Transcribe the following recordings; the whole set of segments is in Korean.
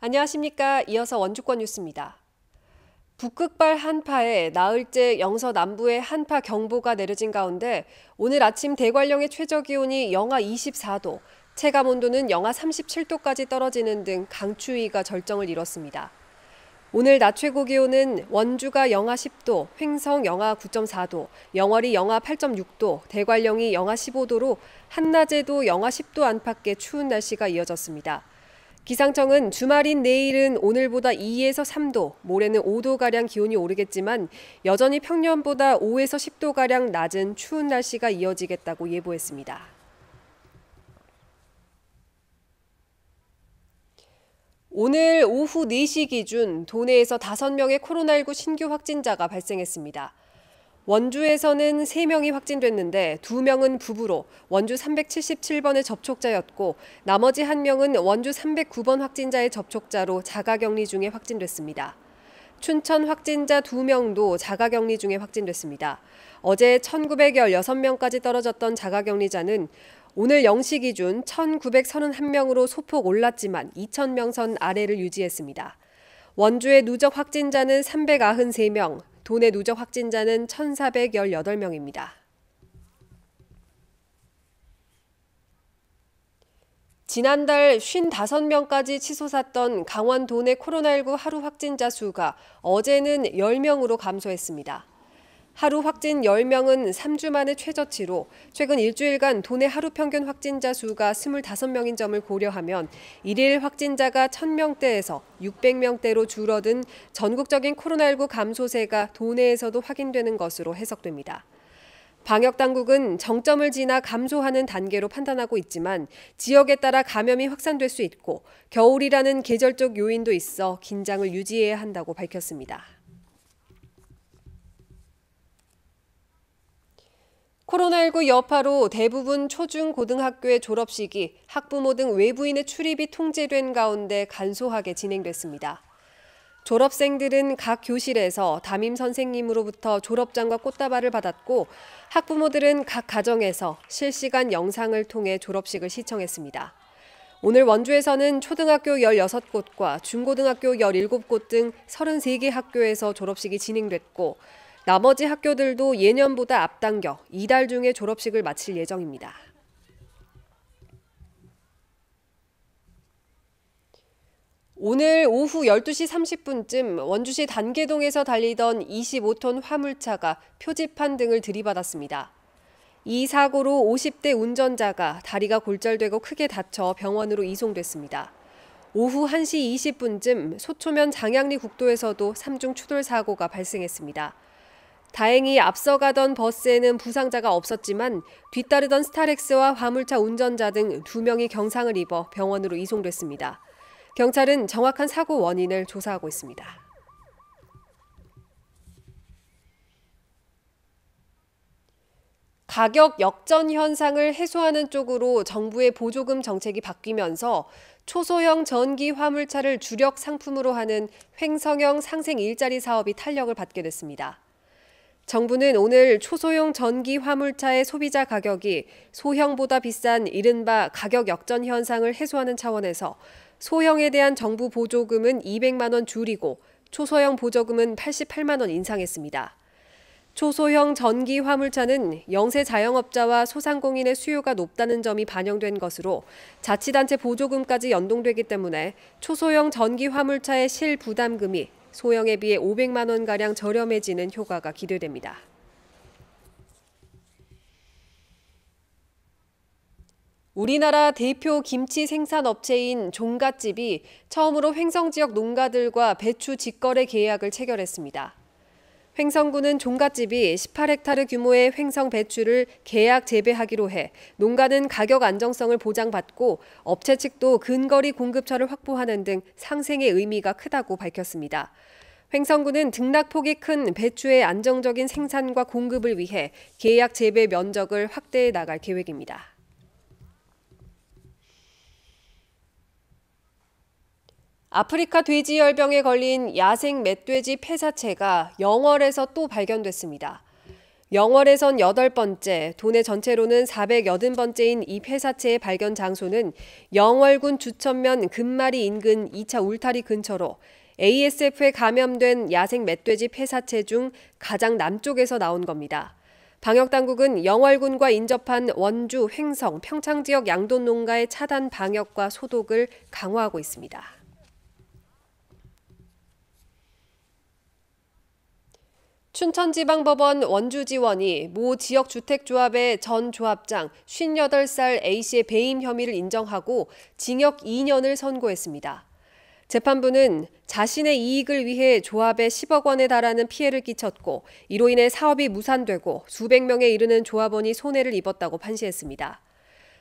안녕하십니까. 이어서 원주권 뉴스입니다. 북극발 한파에 나흘째 영서 남부에 한파 경보가 내려진 가운데 오늘 아침 대관령의 최저 기온이 영하 24도, 체감 온도는 영하 37도까지 떨어지는 등 강추위가 절정을 이뤘습니다. 오늘 낮 최고 기온은 원주가 영하 10도, 횡성 영하 9.4도, 영월이 영하 8.6도, 대관령이 영하 15도로 한낮에도 영하 10도 안팎의 추운 날씨가 이어졌습니다. 기상청은 주말인 내일은 오늘보다 2에서 3도, 모레는 5도가량 기온이 오르겠지만 여전히 평년보다 5에서 10도가량 낮은 추운 날씨가 이어지겠다고 예보했습니다. 오늘 오후 4시 기준 도내에서 5명의 코로나19 신규 확진자가 발생했습니다. 원주에서는 3명이 확진됐는데 2명은 부부로 원주 377번의 접촉자였고 나머지 1명은 원주 309번 확진자의 접촉자로 자가격리 중에 확진됐습니다. 춘천 확진자 2명도 자가격리 중에 확진됐습니다. 어제 1916명까지 떨어졌던 자가격리자는 오늘 0시 기준 1,931명으로 소폭 올랐지만 2,000명 선 아래를 유지했습니다. 원주의 누적 확진자는 393명, 도내 누적 확진자는 1,418명입니다. 지난달 55명까지 치솟았던 강원 도내 코로나19 하루 확진자 수가 어제는 10명으로 감소했습니다. 하루 확진 10명은 3주 만에 최저치로 최근 일주일간 도내 하루 평균 확진자 수가 25명인 점을 고려하면 일일 확진자가 1000명대에서 600명대로 줄어든 전국적인 코로나19 감소세가 도내에서도 확인되는 것으로 해석됩니다. 방역 당국은 정점을 지나 감소하는 단계로 판단하고 있지만 지역에 따라 감염이 확산될 수 있고 겨울이라는 계절적 요인도 있어 긴장을 유지해야 한다고 밝혔습니다. 코로나19 여파로 대부분 초중고등학교의 졸업식이 학부모 등 외부인의 출입이 통제된 가운데 간소하게 진행됐습니다. 졸업생들은 각 교실에서 담임 선생님으로부터 졸업장과 꽃다발을 받았고 학부모들은 각 가정에서 실시간 영상을 통해 졸업식을 시청했습니다. 오늘 원주에서는 초등학교 16곳과 중고등학교 17곳 등 33개 학교에서 졸업식이 진행됐고 나머지 학교들도 예년보다 앞당겨 이달 중에 졸업식을 마칠 예정입니다. 오늘 오후 12시 30분쯤 원주시 단계동에서 달리던 25톤 화물차가 표지판 등을 들이받았습니다. 이 사고로 50대 운전자가 다리가 골절되고 크게 다쳐 병원으로 이송됐습니다. 오후 1시 20분쯤 소초면 장양리 국도에서도 3중 추돌 사고가 발생했습니다. 다행히 앞서가던 버스에는 부상자가 없었지만 뒤따르던 스타렉스와 화물차 운전자 등 두 명이 경상을 입어 병원으로 이송됐습니다. 경찰은 정확한 사고 원인을 조사하고 있습니다. 가격 역전 현상을 해소하는 쪽으로 정부의 보조금 정책이 바뀌면서 초소형 전기 화물차를 주력 상품으로 하는 횡성형 상생 일자리 사업이 탄력을 받게 됐습니다. 정부는 오늘 초소형 전기 화물차의 소비자 가격이 소형보다 비싼 이른바 가격 역전 현상을 해소하는 차원에서 소형에 대한 정부 보조금은 200만 원 줄이고 초소형 보조금은 88만 원 인상했습니다. 초소형 전기 화물차는 영세 자영업자와 소상공인의 수요가 높다는 점이 반영된 것으로 자치단체 보조금까지 연동되기 때문에 초소형 전기 화물차의 실부담금이 소형에 비해 500만 원가량 저렴해지는 효과가 기대됩니다. 우리나라 대표 김치 생산 업체인 종갓집이 처음으로 횡성 지역 농가들과 배추 직거래 계약을 체결했습니다. 횡성군은 종갓집이 18헥타르 규모의 횡성 배추를 계약 재배하기로 해 농가는 가격 안정성을 보장받고 업체 측도 근거리 공급처를 확보하는 등 상생의 의미가 크다고 밝혔습니다. 횡성군은 등락폭이 큰 배추의 안정적인 생산과 공급을 위해 계약 재배 면적을 확대해 나갈 계획입니다. 아프리카 돼지 열병에 걸린 야생 멧돼지 폐사체가 영월에서 또 발견됐습니다. 영월에선 여덟 번째, 도내 전체로는 480번째인 이 폐사체의 발견 장소는 영월군 주천면 금마리 인근 2차 울타리 근처로 ASF에 감염된 야생 멧돼지 폐사체 중 가장 남쪽에서 나온 겁니다. 방역당국은 영월군과 인접한 원주, 횡성, 평창 지역 양돈 농가의 차단 방역과 소독을 강화하고 있습니다. 춘천지방법원 원주지원이 모 지역주택조합의 전 조합장 58살 A씨의 배임 혐의를 인정하고 징역 2년을 선고했습니다. 재판부는 자신의 이익을 위해 조합에 10억 원에 달하는 피해를 끼쳤고 이로 인해 사업이 무산되고 수백 명에 이르는 조합원이 손해를 입었다고 판시했습니다.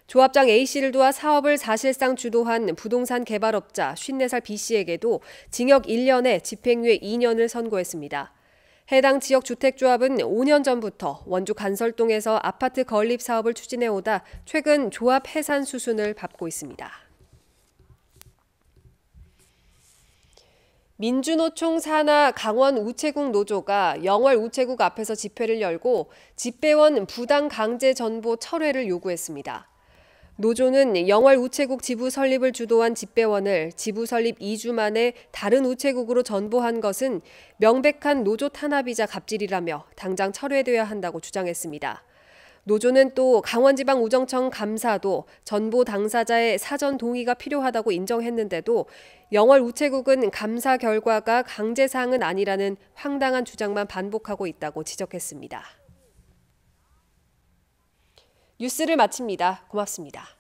조합장 A씨를 도와 사업을 사실상 주도한 부동산 개발업자 54살 B씨에게도 징역 1년에 집행유예 2년을 선고했습니다. 해당 지역 주택조합은 5년 전부터 원주 간설동에서 아파트 건립 사업을 추진해오다 최근 조합 해산 수순을 받고 있습니다. 민주노총 산하 강원 우체국 노조가 영월 우체국 앞에서 집회를 열고 집배원 부당 강제 전보 철회를 요구했습니다. 노조는 영월 우체국 지부 설립을 주도한 집배원을 지부 설립 2주 만에 다른 우체국으로 전보한 것은 명백한 노조 탄압이자 갑질이라며 당장 철회돼야 한다고 주장했습니다. 노조는 또 강원지방 우정청 감사도 전보 당사자의 사전 동의가 필요하다고 인정했는데도 영월 우체국은 감사 결과가 강제사항은 아니라는 황당한 주장만 반복하고 있다고 지적했습니다. 뉴스를 마칩니다. 고맙습니다.